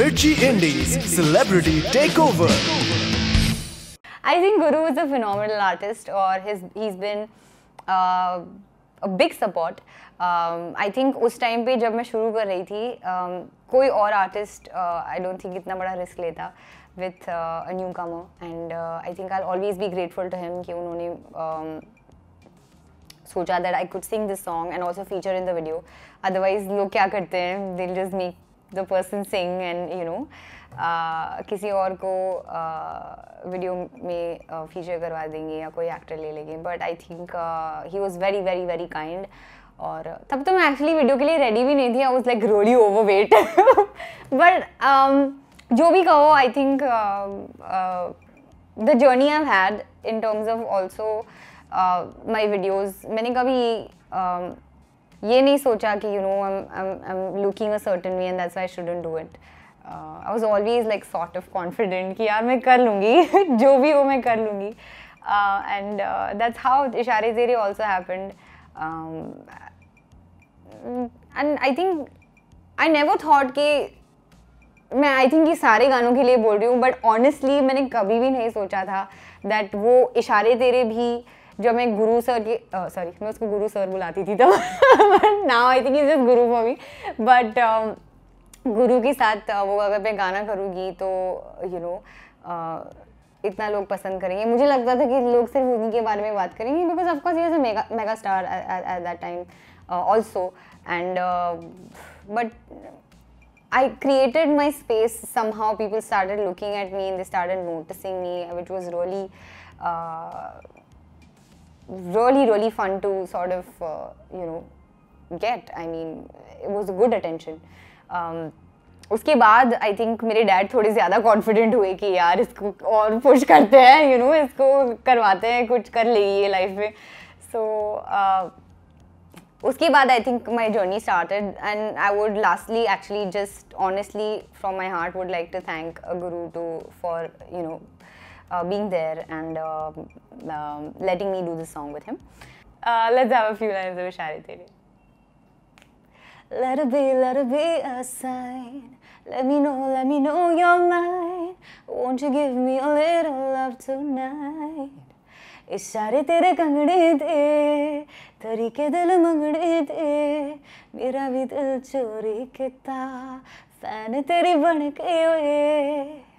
Mirchi Indies Celebrity Takeover. I think Guru is a phenomenal artist, or his he's been. Uh, a big support I think उस time पे जब मैं शुरू कर रही थी um, कोई और आर्टिस्ट आई डोंट थिंक इतना बड़ा रिस्क लेता with a newcomer and I think I always be grateful to him कि उन्होंने um, सोचा that I could sing this song and also feature in the video otherwise लोग क्या करते हैं they'll just make the person sing and you know किसी और को वीडियो uh, में फीचर uh, करवा देंगे या कोई एक्टर ले लेंगे but I think he was very very very kind और तब तो मैं एक्चुअली वीडियो के लिए रेडी भी नहीं थी आई वॉज लाइक रोली ओवर वेट बट जो भी कहो I think the journey I had in terms of also my videos मैंने कभी um, ये नहीं सोचा कि you know I am looking a certain way and that's I shouldn't do it I was always like sort of confident कि यार मैं कर लूँगी जो भी हो मैं कर लूँगी एंड दैट्स हाउ इशारे जेरे also happened and I think I never thought कि मैं आई थिंक ये सारे गानों के लिए बोल रही हूँ बट ऑनेस्टली मैंने कभी भी नहीं सोचा था दैट वो इशारे तेरे भी जब मैं गुरु सर की सॉरी मैं उसको गुरु सर बुलाती थी तो but now I think is Guru for me but Guru के साथ वो अगर मैं गाना करूँगी तो यू नो इतना लोग पसंद करेंगे मुझे लगता था कि लोग सिर्फ उन्हीं के बारे में बात करेंगे बिकॉज ऑफकोर्स ये mega mega star at that time also and but I created my space. Somehow people started looking at me and they started noticing me, which was really uh, really really fun to sort of uh, you know get i mean it was a good attention um, उसके बाद I think मेरे dad थोड़े ज़्यादा confident हुए कि यार इसको और पुश करते हैं यू you नो know, इसको करवाते हैं कुछ कर लेगी ये लाइफ में सो so, uh, उसके बाद I think my journey started and I would lastly actually just honestly from my heart would like to thank Guru too for you know uh, being there and uh, uh, letting me do this song with him. Uh, let's have a few lines of Ishare Tere. Let it be, let it be a sign. Let me know, let me know you're mine. Won't you give me a little love tonight? इशारे तेरे कंगड़े दे तरीके दिल मंगड़े दे मेरा भी दिल चोरी किता fan तेरी बन के वे